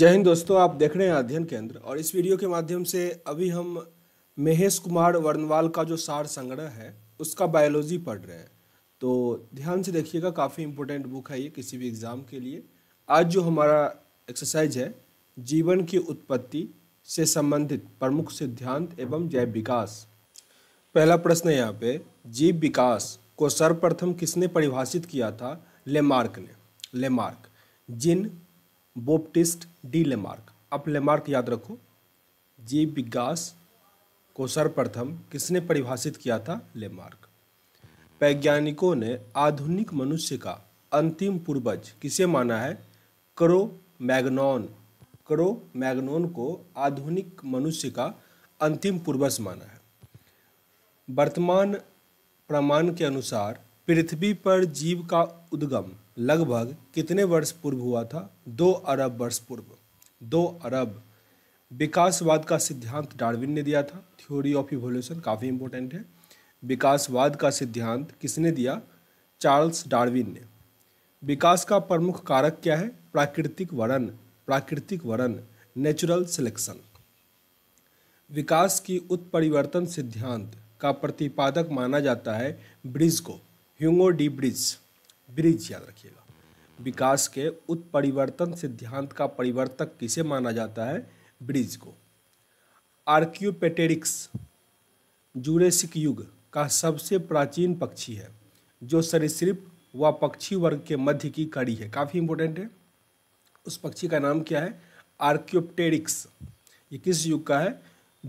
जय हिंद दोस्तों आप देख रहे हैं अध्ययन केंद्र और इस वीडियो के माध्यम से अभी हम महेश कुमार वर्णवाल का जो सार संग्रह है उसका बायोलॉजी पढ़ रहे हैं तो ध्यान से देखिएगा काफ़ी इम्पोर्टेंट बुक है ये किसी भी एग्ज़ाम के लिए आज जो हमारा एक्सरसाइज है जीवन की उत्पत्ति से संबंधित प्रमुख सिद्धांत एवं जैव विकास पहला प्रश्न है यहाँ पे जीव विकास को सर्वप्रथम किसने परिभाषित किया था लेमार्क ने Lamarck Jean Baptiste de Lamarck अब लेमार्क याद रखो जीव विकास को सर्वप्रथम किसने परिभाषित किया था लेमार्क वैज्ञानिकों ने आधुनिक मनुष्य का अंतिम पूर्वज किसे माना है करो मैग्नॉन करो मैगनॉन को आधुनिक मनुष्य का अंतिम पूर्वज माना है वर्तमान प्रमाण के अनुसार पृथ्वी पर जीव का उद्गम लगभग कितने वर्ष पूर्व हुआ था दो अरब वर्ष पूर्व दो अरब विकासवाद का सिद्धांत डार्विन ने दिया था थ्योरी ऑफ इवोल्यूशन काफ़ी इंपॉर्टेंट है विकासवाद का सिद्धांत किसने दिया चार्ल्स डार्विन ने विकास का प्रमुख कारक क्या है प्राकृतिक वरण प्राकृतिक वरण नेचुरल सिलेक्शन विकास की उत्परिवर्तन सिद्धांत का प्रतिपादक माना जाता है ब्रिज को ह्यूंगो डी ब्रिज ब्रिज याद रखिएगा विकास के उत्परिवर्तन सिद्धांत का परिवर्तक किसे माना जाता है ब्रिज को आर्क्योपेटेरिक्स जूरेसिक युग का सबसे प्राचीन पक्षी है जो सरिसप व पक्षी वर्ग के मध्य की कड़ी है काफ़ी इंपॉर्टेंट है उस पक्षी का नाम क्या है आर्क्योपटेरिक्स ये किस युग का है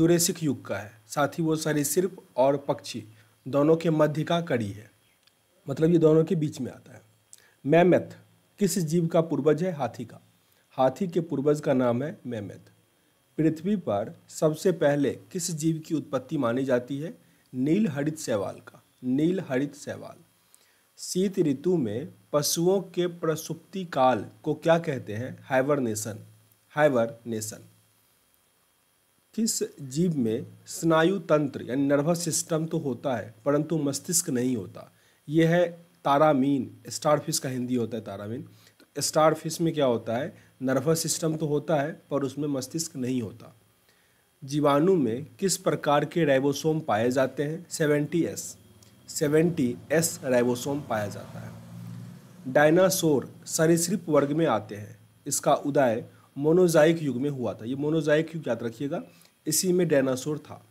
जुरेसिक युग का है साथ ही वो सरिसप और पक्षी दोनों के मध्य का कड़ी है मतलब ये दोनों के बीच में आता है मैमेथ किस जीव का पूर्वज है हाथी का हाथी के पूर्वज का नाम है मैमेथ पृथ्वी पर सबसे पहले किस जीव की उत्पत्ति मानी जाती है नील हरित सहवाल का नील हरित सहवाल शीत ऋतु में पशुओं के प्रसुप्ति काल को क्या कहते हैं हाइवरनेशन हाइवरनेशन किस जीव में स्नायु तंत्र यानी नर्वस सिस्टम तो होता है परंतु मस्तिष्क नहीं होता ये है तारामीन स्टारफिश का हिंदी होता है तारामीन तो स्टारफिश में क्या होता है नर्वस सिस्टम तो होता है पर उसमें मस्तिष्क नहीं होता जीवाणु में किस प्रकार के राइबोसोम पाए जाते हैं seventy S seventy S ribosome पाया जाता है डायनासोर सरीसृप वर्ग में आते हैं इसका उदय मोनोजाइक युग में हुआ था ये मोनोजाइक युग याद रखिएगा इसी में डायनासोर था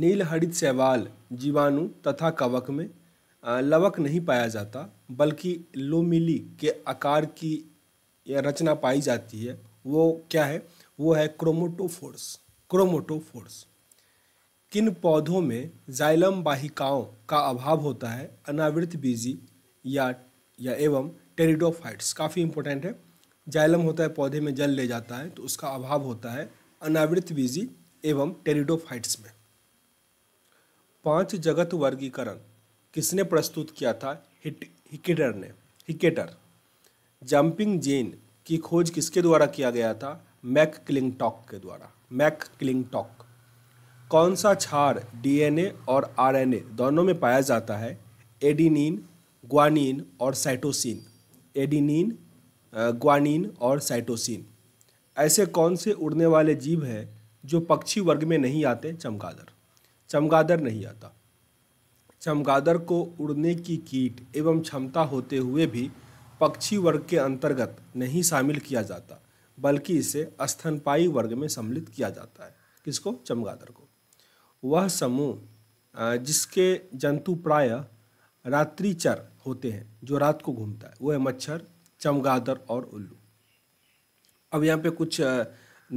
नील हरित सहवाल जीवाणु तथा कवक में लवक नहीं पाया जाता बल्कि लोमिली के आकार की रचना पाई जाती है वो क्या है वो है क्रोमोटोफोर्स क्रोमोटोफोर्स किन पौधों में जाइलम बाहिकाओं का अभाव होता है अनावृत बीजी या या एवं टेरिडोफाइट्स काफ़ी इंपॉर्टेंट है जाइलम होता है पौधे में जल ले जाता है तो उसका अभाव होता है अनावृत बीजी एवं टेरिडोफाइट्स में पांच जगत वर्गीकरण किसने प्रस्तुत किया था हिट हिकेटर ने हिकेटर जंपिंग जेन की खोज किसके द्वारा किया गया था मैक क्लिंगटॉक के द्वारा मैक क्लिंगटॉक कौन सा क्षार डीएनए और आरएनए दोनों में पाया जाता है एडिनिन ग्वानिन और साइटोसिन एडिनिन ग्वानिन और साइटोसिन ऐसे कौन से उड़ने वाले जीव हैं जो पक्षी वर्ग में नहीं आते चमगादड़ चमगादड़ नहीं आता चमगादड़ को उड़ने की कीट एवं क्षमता होते हुए भी पक्षी वर्ग के अंतर्गत नहीं शामिल किया जाता बल्कि इसे स्तनपाई वर्ग में सम्मिलित किया जाता है किसको चमगादड़ को वह समूह जिसके जंतु प्राय रात्रिचर होते हैं जो रात को घूमता है वो है मच्छर चमगादड़ और उल्लू अब यहाँ पे कुछ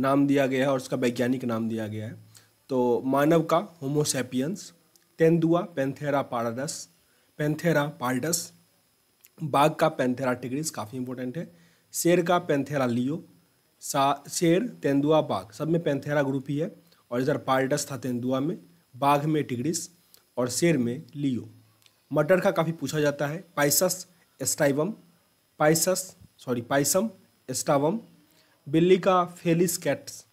नाम दिया गया है और उसका वैज्ञानिक नाम दिया गया है तो मानव का होमोसेपियंस तेंदुआ पेंथेरा पार्डस पेंथेरा पार्डस बाघ का पेंथेरा टिग्रिस काफ़ी इंपॉर्टेंट है शेर का पेंथेरा लियो सा शेर तेंदुआ बाघ सब में पेंथेरा ग्रुप ही है और इधर पार्डस था तेंदुआ में बाघ में टिग्रिस और शेर में लियो मटर का काफ़ी पूछा जाता है पाइसस एस्टाइवम पाइसस सॉरी पाइसम एस्टावम बिल्ली का फेलिस कैट्स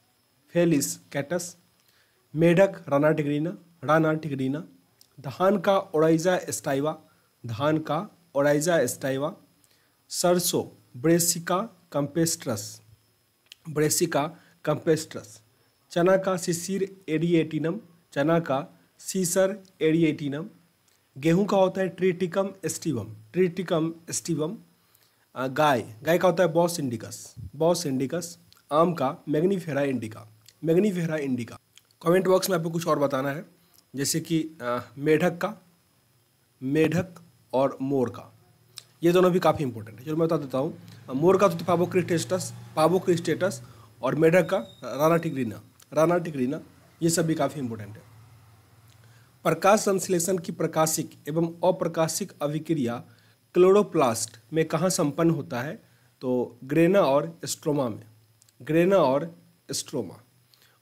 फेलिस कैटस मेढक रना टिग्रीना राना ठिकरीना धान का ओराइजा एस्टाइवा धान का ओराइजा एस्टाइवा सरसों ब्रेसिका कंपेस्ट्रस ब्रेसिका कंपेस्ट्रस चना का सिसिर एडिएटिनम चना का सीसर एडिएटिनम गेहूं का होता है ट्रिटिकम एस्टिवम ट्रिटिकम एस्टिवम गाय गाय का होता है बॉस इंडिकस बॉस इंडिकस आम का Mangifera indica Mangifera indica comment box में आपको कुछ और बताना है जैसे कि मेढक का मेढक और मोर का ये दोनों भी काफ़ी इंपॉर्टेंट है चलो मैं बता देता हूँ मोर का तो पाबो पाबोक्रिस्टेटस और मेढक का राना टिग्रीना राना टिग्रीना ये सब भी काफ़ी इंपॉर्टेंट है प्रकाश संश्लेषण की प्रकाशिक एवं अप्रकाशिक अभिक्रिया क्लोरोप्लास्ट में कहाँ संपन्न होता है तो ग्रेना और स्ट्रोमा में ग्रेना और स्ट्रोमा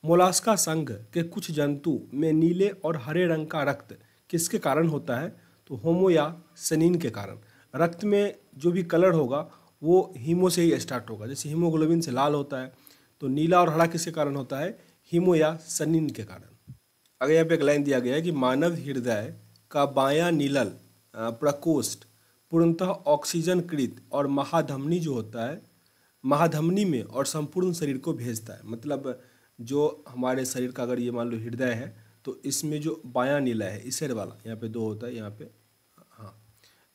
मोलास्का संघ के कुछ जंतु में नीले और हरे रंग का रक्त किसके कारण होता है तो होमो या सनीन के कारण रक्त में जो भी कलर होगा वो हीमो से ही स्टार्ट होगा जैसे हीमोग्लोबिन से लाल होता है तो नीला और हरा किसके कारण होता है हीमो या सनीन के कारण अगर यहाँ पे एक लाइन दिया गया है कि मानव हृदय का बाया नीलल प्रकोष्ठ पूर्णतः ऑक्सीजन कृत और महाधमनी जो होता है महाधमनी में और संपूर्ण शरीर को भेजता है मतलब जो हमारे शरीर का अगर ये मान लो हृदय है तो इसमें जो बायां नीला है इसेर वाला यहाँ पे दो होता है यहाँ पे हाँ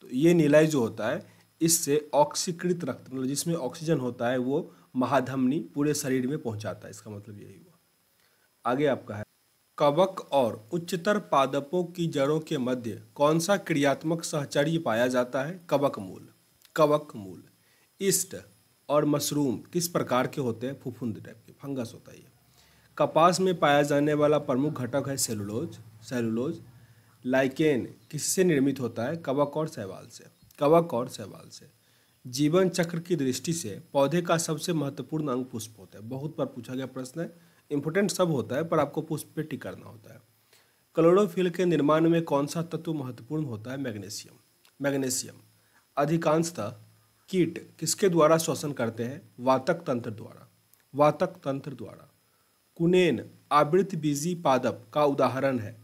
तो ये निलय जो होता है इससे ऑक्सीकृत रक्त मतलब जिसमें ऑक्सीजन होता है वो महाधमनी पूरे शरीर में पहुँचाता है इसका मतलब यही हुआ आगे आपका है कवक और उच्चतर पादपों की जड़ों के मध्य कौन सा क्रियात्मक सहचर्य पाया जाता है कवक मूल कवक मूल ईस्ट और मशरूम किस प्रकार के होते हैं फुफुंद टाइप के फंगस होता है ये कपास में पाया जाने वाला प्रमुख घटक है सेलुलोज सेलुलोज लाइकेन किससे निर्मित होता है कवक और शैवाल से कवक और शैवाल से जीवन चक्र की दृष्टि से पौधे का सबसे महत्वपूर्ण अंग पुष्प होता है बहुत बार पूछा गया प्रश्न है इंपोर्टेंट सब होता है पर आपको पुष्प पे टिक करना होता है क्लोरोफिल के निर्माण में कौन सा तत्व महत्वपूर्ण होता है मैग्नीशियम मैग्नीशियम अधिकांशतः कीट किसके द्वारा श्वसन करते हैं वातक तंत्र द्वारा वातक तंत्र द्वारा कुनेन आवृत बीजी पादप का उदाहरण है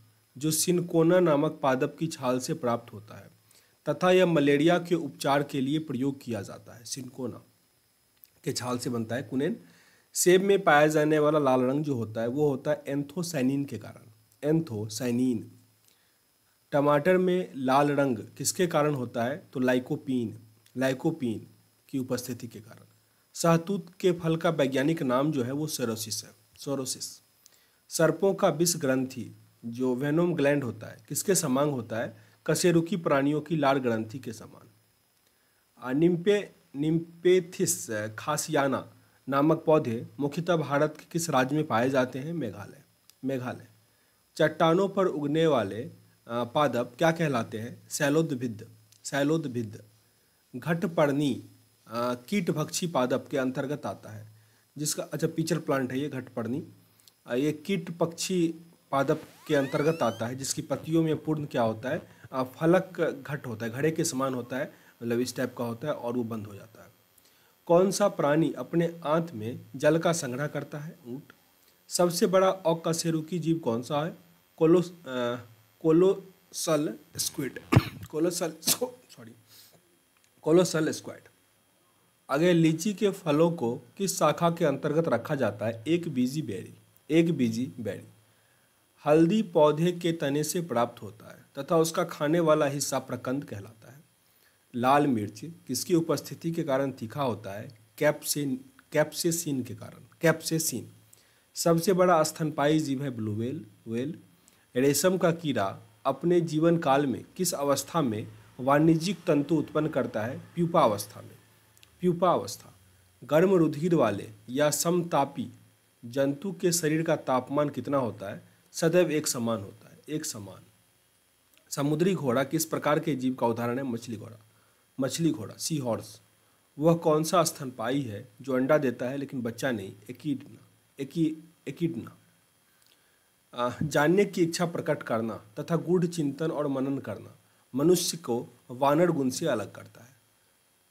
जो सिनकोना नामक पादप की छाल से प्राप्त होता है तथा यह मलेरिया के उपचार के लिए प्रयोग किया जाता है सिनकोना के छाल से बनता है कुनेन सेब में पाया जाने वाला लाल रंग जो होता है वो होता है एंथोसाइनिन के कारण एंथोसाइनिन टमाटर में लाल रंग किसके कारण होता है तो लाइकोपीन लाइकोपीन की उपस्थिति के कारण शहतूत के फल का वैज्ञानिक नाम जो है वो सेरोसिस है सोरोसिस सर्पों का विष ग्रंथि जो वेनोम ग्लैंड होता है किसके समान होता है कशेरुकी प्राणियों की लार ग्रंथि के समान निम्पे निम्पेथिस खासियाना नामक पौधे मुख्यतः भारत के किस राज्य में पाए जाते हैं मेघालय मेघालय चट्टानों पर उगने वाले पादप क्या कहलाते हैं सैलोदभिद सैलोदभिद घटपर्णी कीटभक्षी पादप के अंतर्गत आता है जिसका अच्छा पीचर प्लांट है ये घटपर्णी ये कीट पक्षी पादप के अंतर्गत आता है जिसकी पत्तियों में पूर्ण क्या होता है फलक घट होता है घड़े के समान होता है मतलब इस टाइप का होता है और वो बंद हो जाता है कौन सा प्राणी अपने आंत में जल का संग्रह करता है ऊँट सबसे बड़ा औकाशेरुकी जीव कौन सा है कोलो colossal squid colossal sorry colossal squad आगे लीची के फलों को किस शाखा के अंतर्गत रखा जाता है एक बीजी बेरी एक बीजी बेरी हल्दी पौधे के तने से प्राप्त होता है तथा उसका खाने वाला हिस्सा प्रकंद कहलाता है लाल मिर्च किसकी उपस्थिति के कारण तीखा होता है कैप्सिन कैप्सेसिन के कारण कैप्सेसिन सबसे बड़ा स्तनपाई जीव है ब्लूवेल वेल वेल रेशम का कीड़ा अपने जीवन काल में किस अवस्था में वाणिज्यिक तंतु उत्पन्न करता है प्यूपा अवस्था में प्यूपावस्था गर्म रुधिर वाले या समतापी जंतु के शरीर का तापमान कितना होता है सदैव एक समान होता है एक समान समुद्री घोड़ा किस प्रकार के जीव का उदाहरण है मछली घोड़ा मछली घोड़ा सी हॉर्स वह कौन सा स्तनपाई है जो अंडा देता है लेकिन बच्चा नहीं एकीडना एकी एकीडना जानने की इच्छा प्रकट करना तथा गूढ़ चिंतन और मनन करना मनुष्य को वानर गुण से अलग करता है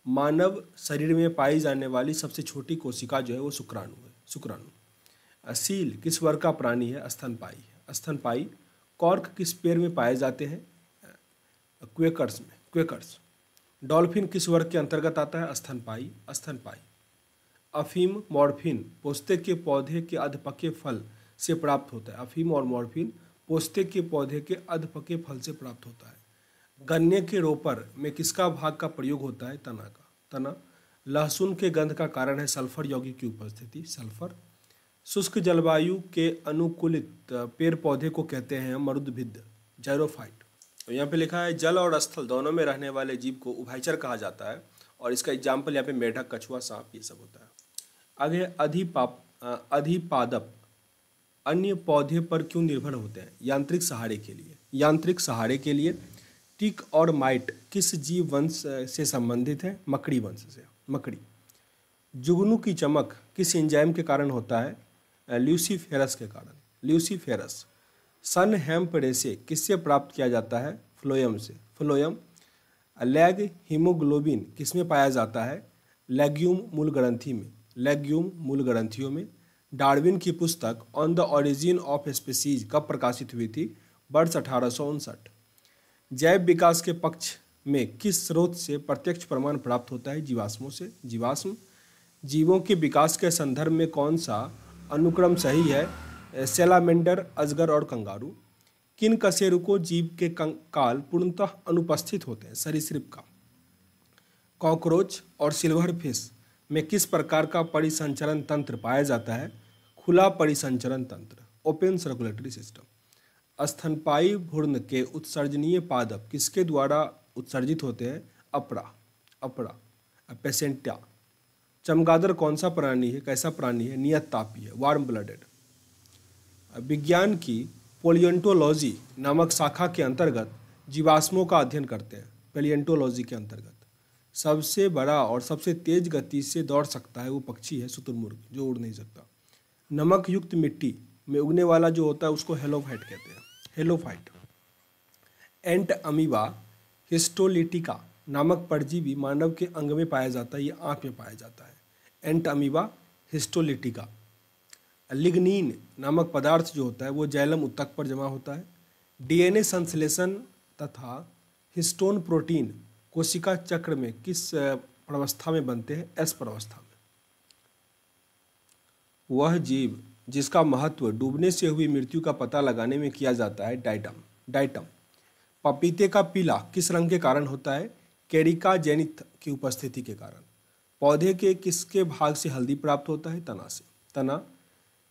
मानव शरीर में पाई जाने वाली सबसे छोटी कोशिका जो है वो शुक्राणु है शुक्राणु सील किस वर्ग का प्राणी है स्तनपाई है स्तनपाई कॉर्क किस पेड़ में पाए जाते हैं क्वेकर्स में क्वेकर्स डॉल्फिन किस वर्ग के अंतर्गत आता है स्तनपाई स्तनपाई अफीम मॉर्फिन पोस्ते के पौधे के अधपके फल से प्राप्त होता है अफीम और मॉर्फिन पोस्ते के पौधे के अधपके फल से प्राप्त होता है गन्ने के रोपर में किसका भाग का प्रयोग होता है तना का तना लहसुन के गंध का कारण है सल्फर यौगिक की उपस्थिति सल्फर शुष्क जलवायु के अनुकूलित पेड़ पौधे को कहते हैं मरुद्भिद जैरोफाइट तो यहाँ पे लिखा है जल और स्थल दोनों में रहने वाले जीव को उभयचर कहा जाता है और इसका एग्जाम्पल यहाँ पे मेढक कछुआ सांप ये सब होता है आगे अधिपाप अधिपादप अन्य पौधे पर क्यों निर्भर होते हैं यांत्रिक सहारे के लिए यांत्रिक सहारे के लिए टिक और माइट किस जीव वंश से संबंधित है मकड़ी वंश से मकड़ी जुगनू की चमक किस एंजाइम के कारण होता है ल्यूसीफेरस के कारण ल्यूसीफेरस सन हेम्प रेसे किससे प्राप्त किया जाता है फ्लोयम से फ्लोयम लेग हीमोग्लोबिन किस में पाया जाता है लेग्यूम मूल ग्रंथि में लेग्यूम मूल ग्रंथियों में डार्विन की पुस्तक on the origin of species कब प्रकाशित हुई थी वर्ष अठारह सौ उनसठ जैव विकास के पक्ष में किस स्रोत से प्रत्यक्ष प्रमाण प्राप्त होता है जीवाश्मों से जीवाश्म जीवों के विकास के संदर्भ में कौन सा अनुक्रम सही है सेलामेंडर अजगर और कंगारू किन कसेरु को जीव के काल पूर्णतः अनुपस्थित होते हैं सरीसृप का कॉकरोच और सिल्वर फिश में किस प्रकार का परिसंचरण तंत्र पाया जाता है खुला परिसंचरण तंत्र ओपन सर्कुलेटरी सिस्टम स्तनपायी भूर्ण के उत्सर्जनीय पादप किसके द्वारा उत्सर्जित होते हैं अपरा अपरा पेसेंटा चमगादड़ कौन सा प्राणी है कैसा प्राणी है नियत तापी है वार्म ब्लडेड विज्ञान की पोलियंटोलॉजी नामक शाखा के अंतर्गत जीवाश्मों का अध्ययन करते हैं पेलियंटोलॉजी के अंतर्गत सबसे बड़ा और सबसे तेज गति से दौड़ सकता है वो पक्षी है शुतुरमुर्ग जो उड़ नहीं सकता नमक युक्त मिट्टी में उगने वाला जो होता है उसको हेलोफाइट कहते हैं हेलोफाइट एंट अमीबा हिस्टोलिटिका नामक परजीवी मानव के अंग में पाया जाता है या आँख में पाया जाता है एंट अमीबा हिस्टोलिटिका लिग्निन नामक पदार्थ जो होता है वो जैलम उत्तक पर जमा होता है डीएनए संश्लेषण तथा हिस्टोन प्रोटीन कोशिका चक्र में किस प्रवस्था में बनते हैं एस प्रवस्था में वह जीव जिसका महत्व डूबने से हुई मृत्यु का पता लगाने में किया जाता है डाइटम डाइटम पपीते का पीला किस रंग के कारण होता है कैरिका जेनिथ की उपस्थिति के कारण पौधे के किसके भाग से हल्दी प्राप्त होता है तना से तना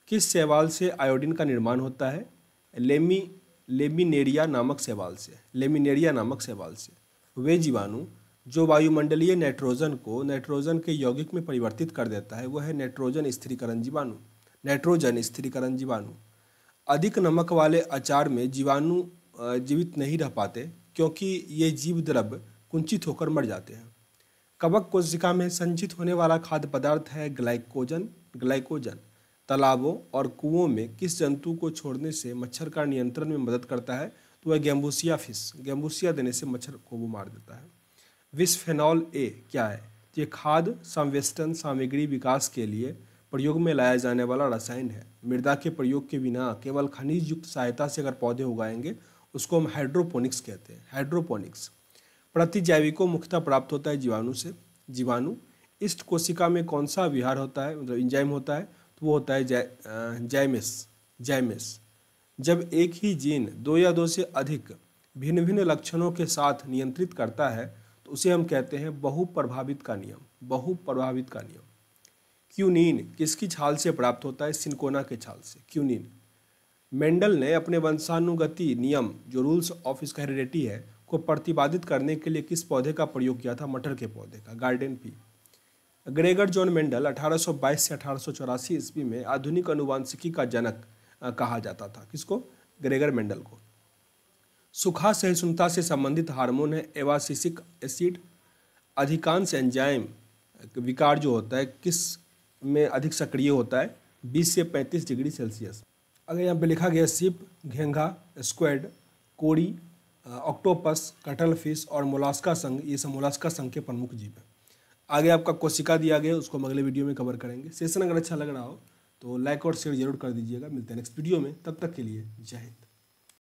किस सेवाल से आयोडीन का निर्माण होता है लेमी लेमिनेरिया नामक सेवाल से लेमिनेरिया नामक सेवाल से वे जीवाणु जो वायुमंडलीय नाइट्रोजन को नाइट्रोजन के यौगिक में परिवर्तित कर देता है वह है नाइट्रोजन स्थिरीकरण जीवाणु नाइट्रोजन स्थिरीकरण जीवाणु अधिक नमक वाले अचार में जीवाणु जीवित नहीं रह पाते क्योंकि ये जीव द्रव्य कुंचित होकर मर जाते हैं कवक कोशिका में संचित होने वाला खाद्य पदार्थ है ग्लाइकोजन ग्लाइकोजन तालाबों और कुओं में किस जंतु को छोड़ने से मच्छर का नियंत्रण में मदद करता है तो वह गैम्बूसिया फिश गैम्बूसिया देने से मच्छर को वो मार देता है विस्फेनॉल ए क्या है ये खाद संवेष्टन सामग्री विकास के लिए प्रयोग में लाया जाने वाला रसायन है मृदा के प्रयोग के बिना केवल खनिज युक्त सहायता से अगर पौधे उगाएंगे उसको हम हाइड्रोपोनिक्स कहते हैं हाइड्रोपोनिक्स प्रतिजैविकों मुख्यतः प्राप्त होता है जीवाणु से जीवाणु इष्ट कोशिका में कौन सा विहार होता है मतलब इंजाइम होता है तो वो होता है जैमिस जैमिस जब एक ही जीन दो या दो से अधिक भिन्न भिन्न लक्षणों के साथ नियंत्रित करता है तो उसे हम कहते हैं बहुप्रभावित का नियम बहुप्रभावित का नियम क्यूनिन किसकी छाल से प्राप्त होता है सिनकोना के छाल से क्यूनिन मेंडल ने अपने वंशानुगति नियम जो रूल्स ऑफ इसका हेरिडिटी है को प्रतिपादित करने के लिए किस पौधे का प्रयोग किया था मटर के पौधे का garden pea Gregor Johann Mendel 1822 से अठारह ईस्वी में आधुनिक अनुवांशिकी का जनक कहा जाता था किसको ग्रेगर मेंडल को सुखा सहिष्णुता से संबंधित हार्मोन है एवासिसिक एसिड अधिकांश एंजाइम विकार जो होता है किस में अधिक सक्रिय होता है 20 से 35 डिग्री सेल्सियस अगर यहाँ पे लिखा गया सिप घेंघा स्क्वेड कोड़ी ऑक्टोपस कटल फिश और मोलास्का संघ ये सब मोलास्का संघ के प्रमुख जीव हैं आगे आपका कोशिका दिया गया उसको हम अगले वीडियो में कवर करेंगे सेशन अगर अच्छा लग रहा हो तो लाइक और शेयर जरूर कर दीजिएगा मिलते हैं नेक्स्ट वीडियो में तब तक के लिए जय हिंद